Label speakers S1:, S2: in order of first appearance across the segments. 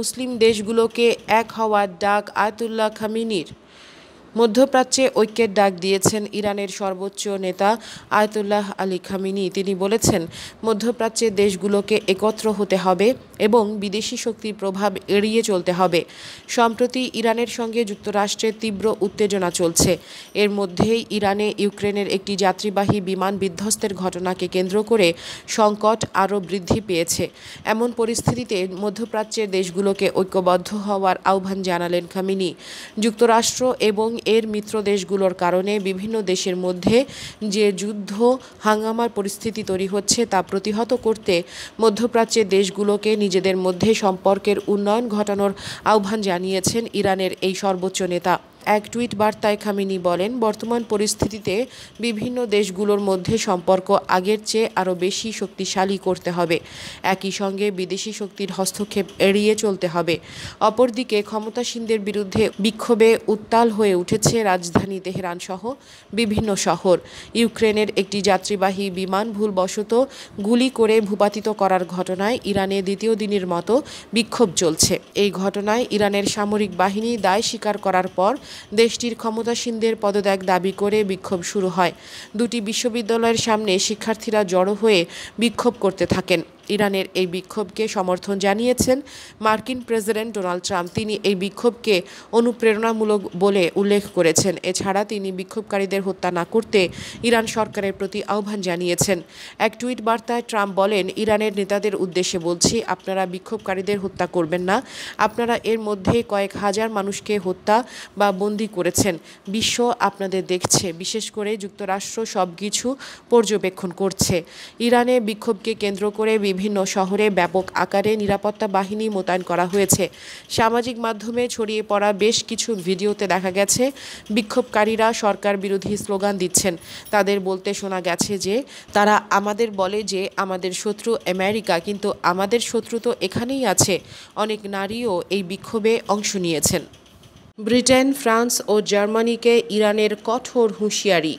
S1: মুসলিম দেশগুলোকে এক হওয়ার ডাক আয়তুল্লাহ খামিনির মধ্যপ্রাচ্যে ঐক্যের ডাক দিয়েছেন ইরানের সর্বোচ্চ নেতা আয়তুল্লাহ আলী খামিনি তিনি বলেছেন মধ্যপ্রাচ্যের দেশগুলোকে একত্র হতে হবে এবং বিদেশি শক্তির প্রভাব এড়িয়ে চলতে হবে সম্প্রতি ইরানের সঙ্গে যুক্তরাষ্ট্রের তীব্র উত্তেজনা চলছে এর মধ্যেই ইরানে ইউক্রেনের একটি যাত্রীবাহী বিমান বিধ্বস্তের ঘটনাকে কেন্দ্র করে সংকট আরও বৃদ্ধি পেয়েছে এমন পরিস্থিতিতে মধ্যপ্রাচ্যের দেশগুলোকে ঐক্যবদ্ধ হওয়ার আহ্বান জানালেন খামিনি যুক্তরাষ্ট্র এবং এর মিত্র দেশগুলোর কারণে বিভিন্ন দেশের মধ্যে যে যুদ্ধ হাঙ্গামার পরিস্থিতি তৈরি হচ্ছে তা প্রতিহত করতে মধ্যপ্রাচ্যের দেশগুলোকে নিজেদের মধ্যে সম্পর্কের উন্নয়ন ঘটানোর আহ্বান জানিয়েছেন ইরানের এই সর্বোচ্চ নেতা এক টুইট বার্তায় খামিনি বলেন বর্তমান পরিস্থিতিতে বিভিন্ন দেশগুলোর মধ্যে সম্পর্ক আগের চেয়ে আরও বেশি শক্তিশালী করতে হবে একই সঙ্গে বিদেশি শক্তির হস্তক্ষেপ এড়িয়ে চলতে হবে অপরদিকে ক্ষমতাসীনদের বিরুদ্ধে বিক্ষোভে উত্তাল হয়ে উঠেছে রাজধানী তেহরান সহ বিভিন্ন শহর ইউক্রেনের একটি যাত্রীবাহী বিমান ভুলবশত গুলি করে ভূপাতিত করার ঘটনায় ইরানে দ্বিতীয় দিনের মতো বিক্ষোভ চলছে এই ঘটনায় ইরানের সামরিক বাহিনী দায় স্বীকার করার পর দেশটির ক্ষমতাসীনদের পদত্যাগ দাবি করে বিক্ষোভ শুরু হয় দুটি বিশ্ববিদ্যালয়ের সামনে শিক্ষার্থীরা জড়ো হয়ে বিক্ষোভ করতে থাকেন ইরানের এই বিক্ষোভকে সমর্থন জানিয়েছেন মার্কিন প্রেসিডেন্ট ডোনাল্ড ট্রাম্প তিনি এই বিক্ষোভকে অনুপ্রেরণামূলক বলে উল্লেখ করেছেন এছাড়া তিনি বিক্ষোভকারীদের হত্যা না করতে ইরান সরকারের প্রতি আহ্বান জানিয়েছেন এক টুইট বার্তায় ট্রাম্প বলেন ইরানের নেতাদের উদ্দেশ্যে বলছি আপনারা বিক্ষোভকারীদের হত্যা করবেন না আপনারা এর মধ্যে কয়েক হাজার মানুষকে হত্যা বা বন্দি করেছেন বিশ্ব আপনাদের দেখছে বিশেষ করে যুক্তরাষ্ট্র সব কিছু পর্যবেক্ষণ করছে ইরানে বিক্ষোভকে কেন্দ্র করে বিভিন্ন বিভিন্ন শহরে ব্যাপক আকারে নিরাপত্তা বাহিনী মোতায়েন করা হয়েছে সামাজিক মাধ্যমে ছড়িয়ে পড়া বেশ কিছু ভিডিওতে দেখা গেছে বিক্ষোভকারীরা সরকার বিরোধী স্লোগান দিচ্ছেন তাদের বলতে শোনা গেছে যে তারা আমাদের বলে যে আমাদের শত্রু আমেরিকা কিন্তু আমাদের শত্রু তো এখানেই আছে অনেক নারীও এই বিক্ষোভে অংশ নিয়েছেন ব্রিটেন ফ্রান্স ও জার্মানিকে ইরানের কঠোর হুঁশিয়ারি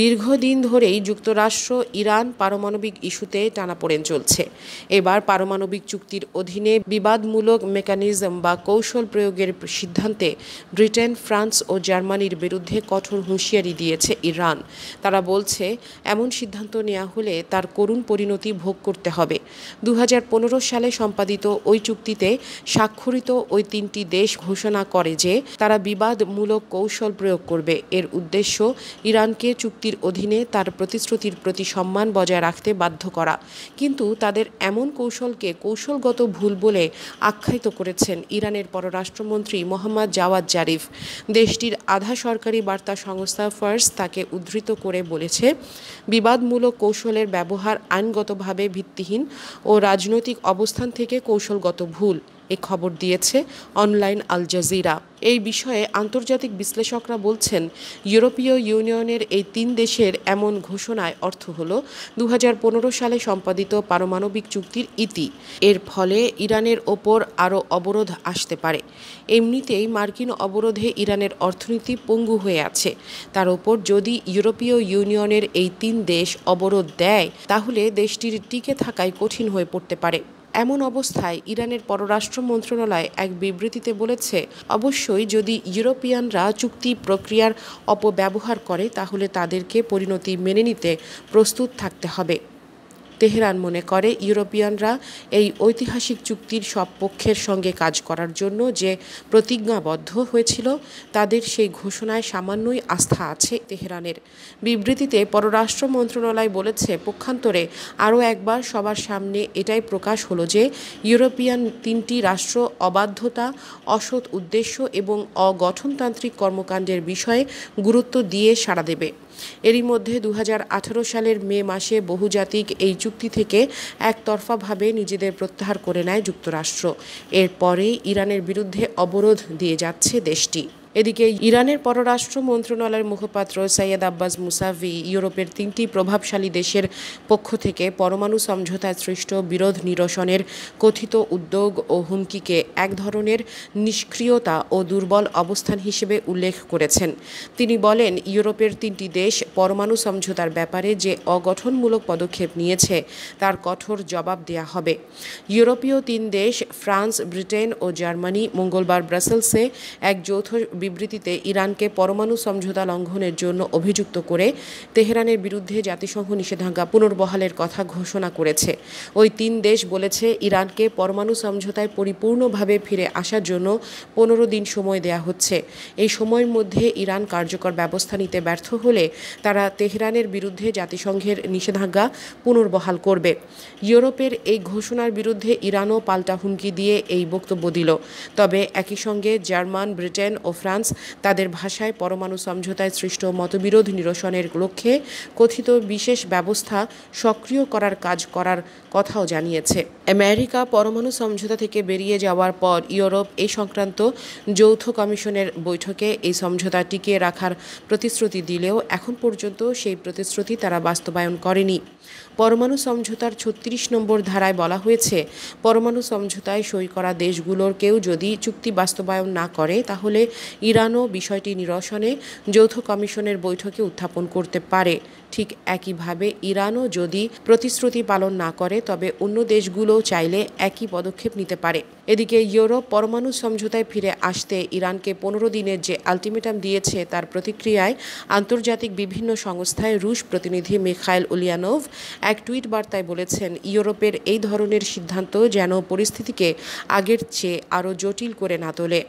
S1: দীর্ঘদিন ধরেই যুক্তরাষ্ট্র ইরান পারমাণবিক ইস্যুতে টানাপোড়েন চলছে এবার পারমাণবিক চুক্তির অধীনে বিবাদমূলক মেকানিজম বা কৌশল প্রয়োগের সিদ্ধান্তে ব্রিটেন ফ্রান্স ও জার্মানির বিরুদ্ধে কঠোর হুঁশিয়ারি দিয়েছে ইরান তারা বলছে এমন সিদ্ধান্ত নেওয়া হলে তার করুণ পরিণতি ভোগ করতে হবে দু সালে সম্পাদিত ওই চুক্তিতে স্বাক্ষরিত ওই তিনটি দেশ ঘোষণা করে যে তারা বিবাদমূলক কৌশল প্রয়োগ করবে এর উদ্দেশ্য ইরানকে চুক্তি চুক্তির অধীনে তার প্রতিশ্রুতির প্রতি সম্মান বজায় রাখতে বাধ্য করা কিন্তু তাদের এমন কৌশলকে কৌশলগত ভুল বলে আখ্যায়িত করেছেন ইরানের পররাষ্ট্রমন্ত্রী মোহাম্মদ জাওয়াদ জারিফ দেশটির আধা সরকারি বার্তা সংস্থা ফার্স তাকে উদ্ধৃত করে বলেছে বিবাদমূলক কৌশলের ব্যবহার আইনগতভাবে ভিত্তিহীন ও রাজনৈতিক অবস্থান থেকে কৌশলগত ভুল এ খবর দিয়েছে অনলাইন আল জাজিরা এই বিষয়ে আন্তর্জাতিক বিশ্লেষকরা বলছেন ইউরোপীয় ইউনিয়নের এই তিন দেশের এমন ঘোষণায় অর্থ হল দু সালে সম্পাদিত পারমাণবিক চুক্তির ইতি এর ফলে ইরানের ওপর আরও অবরোধ আসতে পারে এমনিতেই মার্কিন অবরোধে ইরানের অর্থনীতি পঙ্গু হয়ে আছে তার ওপর যদি ইউরোপীয় ইউনিয়নের এই তিন দেশ অবরোধ দেয় তাহলে দেশটির টিকে থাকায় কঠিন হয়ে পড়তে পারে এমন অবস্থায় ইরানের পররাষ্ট্র মন্ত্রণালয় এক বিবৃতিতে বলেছে অবশ্যই যদি ইউরোপিয়ানরা চুক্তি প্রক্রিয়ার অপব্যবহার করে তাহলে তাদেরকে পরিণতি মেনে নিতে প্রস্তুত থাকতে হবে তেহরান মনে করে ইউরোপিয়ানরা এই ঐতিহাসিক চুক্তির সব পক্ষের সঙ্গে কাজ করার জন্য যে প্রতিজ্ঞাবদ্ধ হয়েছিল তাদের সেই ঘোষণায় সামান্যই আস্থা আছে তেহরানের বিবৃতিতে পররাষ্ট্র মন্ত্রণালয় বলেছে পক্ষান্তরে আরও একবার সবার সামনে এটাই প্রকাশ হলো যে ইউরোপিয়ান তিনটি রাষ্ট্র অবাধ্যতা অসৎ উদ্দেশ্য এবং অগঠনতান্ত্রিক কর্মকাণ্ডের বিষয়ে গুরুত্ব দিয়ে সাড়া দেবে এরই মধ্যে দু সালের মে মাসে বহুজাতিক এই চুক্তি থেকে একতরফাভাবে নিজেদের প্রত্যাহার করে নেয় যুক্তরাষ্ট্র এরপরে ইরানের বিরুদ্ধে অবরোধ দিয়ে যাচ্ছে দেশটি এদিকে ইরানের পররাষ্ট্র মন্ত্রণালয়ের মুখপাত্র সৈয়দ আব্বাস মুসাভি ইউরোপের তিনটি প্রভাবশালী দেশের পক্ষ থেকে পরমাণু সমঝোতায় সৃষ্ট বিরোধ নিরসনের কথিত উদ্যোগ ও হুমকিকে এক ধরনের নিষ্ক্রিয়তা ও দুর্বল অবস্থান হিসেবে উল্লেখ করেছেন তিনি বলেন ইউরোপের তিনটি দেশ পরমাণু সমঝোতার ব্যাপারে যে অগঠনমূলক পদক্ষেপ নিয়েছে তার কঠোর জবাব দেয়া হবে ইউরোপীয় তিন দেশ ফ্রান্স ব্রিটেন ও জার্মানি মঙ্গলবার ব্রাসেলসে এক যৌথ বিবৃতিতে ইরানকে পরমাণু সমঝোতা লঙ্ঘনের জন্য অভিযুক্ত করে তেহরানের বিরুদ্ধে জাতিসংঘ নিষেধাজ্ঞা পুনর্বহালের কথা ঘোষণা করেছে ওই তিন দেশ বলেছে ইরানকে পরমাণু সমঝোতায় পরিপূর্ণভাবে ফিরে আসার জন্য পনেরো দিন সময় দেয়া হচ্ছে এই সময়ের মধ্যে ইরান কার্যকর ব্যবস্থা নিতে ব্যর্থ হলে তারা তেহরানের বিরুদ্ধে জাতিসংঘের নিষেধাজ্ঞা পুনর্বহাল করবে ইউরোপের এই ঘোষণার বিরুদ্ধে ইরানও পাল্টা হুমকি দিয়ে এই বক্তব্য দিল তবে একই সঙ্গে জার্মান ব্রিটেন ও ফ্রান্স ফ্রান্স তাদের ভাষায় পরমাণু সমঝোতায় সৃষ্ট মতবিরোধ নিরসনের লক্ষ্যে কথিত বিশেষ ব্যবস্থা সক্রিয় করার কাজ করার কথাও জানিয়েছে আমেরিকা পরমাণু সমঝোতা থেকে বেরিয়ে যাওয়ার পর ইউরোপ এই সংক্রান্ত যৌথ কমিশনের বৈঠকে এই সমঝোতা টিকিয়ে রাখার প্রতিশ্রুতি দিলেও এখন পর্যন্ত সেই প্রতিশ্রুতি তারা বাস্তবায়ন করেনি পরমাণু সমঝোতার ছত্রিশ নম্বর ধারায় বলা হয়েছে পরমাণু সমঝোতায় সই করা দেশগুলোর কেউ যদি চুক্তি বাস্তবায়ন না করে তাহলে ইরানও বিষয়টি নিরসনে যৌথ কমিশনের বৈঠকে উত্থাপন করতে পারে ঠিক একইভাবে ইরানও যদি প্রতিশ্রুতি পালন না করে তবে অন্য দেশগুলোও চাইলে একই পদক্ষেপ নিতে পারে এদিকে ইউরোপ পরমাণু সমঝোতায় ফিরে আসতে ইরানকে পনেরো দিনের যে আলটিমেটাম দিয়েছে তার প্রতিক্রিয়ায় আন্তর্জাতিক বিভিন্ন সংস্থায় রুশ প্রতিনিধি মিখাইল উলিয়ানোভ এক টুইট বার্তায় বলেছেন ইউরোপের এই ধরনের সিদ্ধান্ত যেন পরিস্থিতিকে আগের চেয়ে আরও জটিল করে না তোলে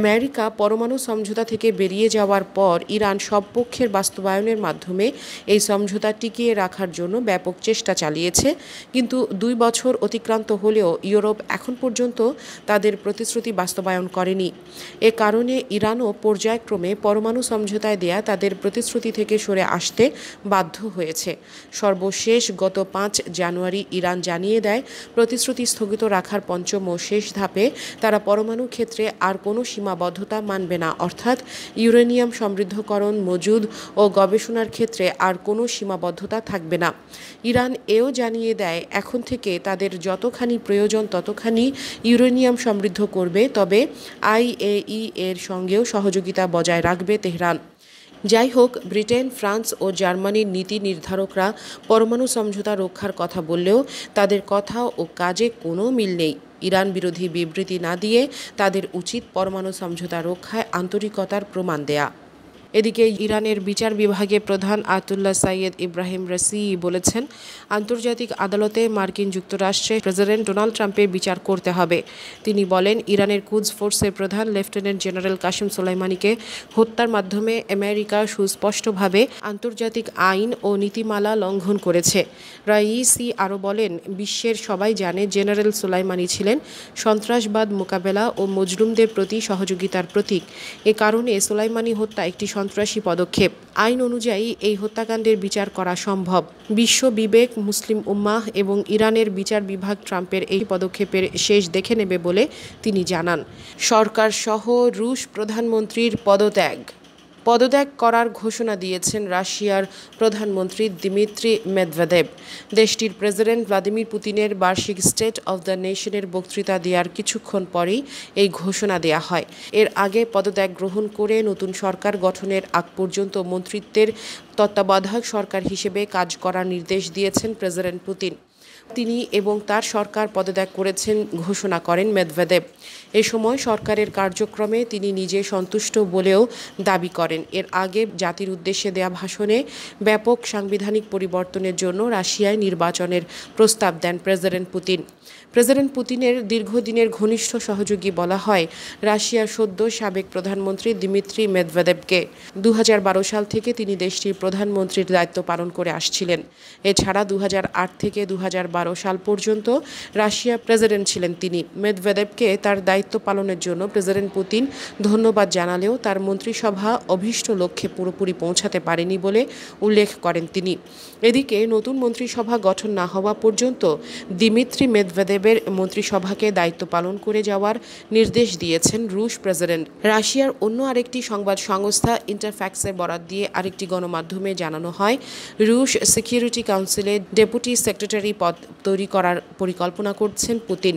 S1: আমেরিকা পরমাণু সমঝোতা থেকে বেরিয়ে যাওয়ার পর ইরান সব পক্ষের বাস্তবায়নের মাধ্যমে এই সমঝোতা টিকিয়ে রাখার জন্য ব্যাপক চেষ্টা চালিয়েছে কিন্তু দুই বছর অতিক্রান্ত হলেও ইউরোপ এখন পর্যন্ত তাদের প্রতিশ্রুতি বাস্তবায়ন করেনি এ কারণে ইরানও পর্যায়ক্রমে পরমাণু সমঝোতায় দেয়া তাদের প্রতিশ্রুতি থেকে সরে আসতে বাধ্য হয়েছে সর্বশেষ গত পাঁচ জানুয়ারি ইরান জানিয়ে দেয় প্রতিশ্রুতি স্থগিত রাখার পঞ্চম ও শেষ ধাপে তারা পরমাণু ক্ষেত্রে আর কোনো সীমাবদ্ধতা মানবে না অর্থাৎ ইউরেনিয়াম সমৃদ্ধকরণ মজুদ ও গবেষণার ক্ষেত্রে আর কোনো সীমাবদ্ধতা থাকবে না ইরান এও জানিয়ে দেয় এখন থেকে তাদের যতখানি প্রয়োজন ততখানি ইউরেনিয়াম সমৃদ্ধ করবে তবে আইএই এর সঙ্গেও সহযোগিতা বজায় রাখবে তেহরান যাই হোক ব্রিটেন ফ্রান্স ও জার্মানির নীতি নির্ধারকরা পরমাণু সমঝোতা রক্ষার কথা বললেও তাদের কথা ও কাজে কোনো মিল নেই ইরান বিরোধী বিবৃতি না দিয়ে তাদের উচিত পরমাণু সমঝোতা রক্ষায় আন্তরিকতার প্রমাণ দেয়া এদিকে ইরানের বিচার বিভাগে প্রধান আতুল্লাহ সাইয়েদ ইব্রাহিম রসি বলেছেন আন্তর্জাতিক আদালতে মার্কিন যুক্তরাষ্ট্রে প্রেসিডেন্ট ডোনাল্ড ট্রাম্পের বিচার করতে হবে তিনি বলেন ইরানের কুজ ফোর্সের প্রধান লেফটেন্যান্ট জেনারেল কাশিম সোলাইমানিকে হত্যার মাধ্যমে আমেরিকা সুস্পষ্টভাবে আন্তর্জাতিক আইন ও নীতিমালা লঙ্ঘন করেছে রাইসি আরও বলেন বিশ্বের সবাই জানে জেনারেল সোলাইমানি ছিলেন সন্ত্রাসবাদ মোকাবেলা ও মজলুমদের প্রতি সহযোগিতার প্রতীক এ কারণে সোলাইমানি হত্যা একটি সন্ত্রাসী পদক্ষেপ আইন অনুযায়ী এই হত্যাকাণ্ডের বিচার করা সম্ভব বিশ্ব বিবেক মুসলিম উম্মাহ এবং ইরানের বিচার বিভাগ ট্রাম্পের এই পদক্ষেপের শেষ দেখে নেবে বলে তিনি জানান সরকার সহ রুশ প্রধানমন্ত্রীর পদত্যাগ পদত্যাগ করার ঘোষণা দিয়েছেন রাশিয়ার প্রধানমন্ত্রী দিমিত্রি মেদভেদেব দেশটির প্রেসিডেন্ট ভ্লাদিমির পুতিনের বার্ষিক স্টেট অব দ্য নেশনের বক্তৃতা দেওয়ার কিছুক্ষণ পরেই এই ঘোষণা দেয়া হয় এর আগে পদত্যাগ গ্রহণ করে নতুন সরকার গঠনের আগ পর্যন্ত মন্ত্রিত্বের তত্ত্বাবধায়ক সরকার হিসেবে কাজ করার নির্দেশ দিয়েছেন প্রেসিডেন্ট পুতিন তিনি এবং তার সরকার পদত্যাগ করেছেন ঘোষণা করেন মেদভেদেব এ সময় সরকারের কার্যক্রমে তিনি নিজে সন্তুষ্ট বলেও দাবি করেন এর আগে জাতির উদ্দেশ্যে দেয়া ভাষণে ব্যাপক সাংবিধানিক পরিবর্তনের জন্য রাশিয়ায় নির্বাচনের প্রস্তাব দেন প্রেসিডেন্ট পুতিন প্রেসিডেন্ট পুতিনের দীর্ঘদিনের ঘনিষ্ঠ সহযোগী বলা হয় রাশিয়ার সদ্য সাবেক প্রধানমন্ত্রী দিমিত্রি মেদভেদেবকে দু সাল থেকে তিনি দেশটির প্রধানমন্ত্রীর দায়িত্ব পালন করে আসছিলেন এছাড়া দু থেকে দু সাল পর্যন্ত রাশিয়া প্রেসিডেন্ট ছিলেন তিনি মেদভেদেবকে তার দায়িত্ব দায়িত্ব পালনের জন্য প্রেসিডেন্ট পুতিন ধন্যবাদ জানালেও তার মন্ত্রিসভা অভীষ্ট লক্ষ্যে পুরোপুরি পৌঁছাতে পারেনি বলে উল্লেখ করেন তিনি এদিকে নতুন মন্ত্রিসভা গঠন না হওয়া পর্যন্ত দিমিত্রি মেদভেদেবের মন্ত্রিসভাকে দায়িত্ব পালন করে যাওয়ার নির্দেশ দিয়েছেন রুশ প্রেসিডেন্ট রাশিয়ার অন্য আরেকটি সংবাদ সংস্থা ইন্টারফ্যাক্সের বরাত দিয়ে আরেকটি গণমাধ্যমে জানানো হয় রুশ সিকিউরিটি কাউন্সিলে ডেপুটি সেক্রেটারি পদ তৈরি করার পরিকল্পনা করছেন পুতিন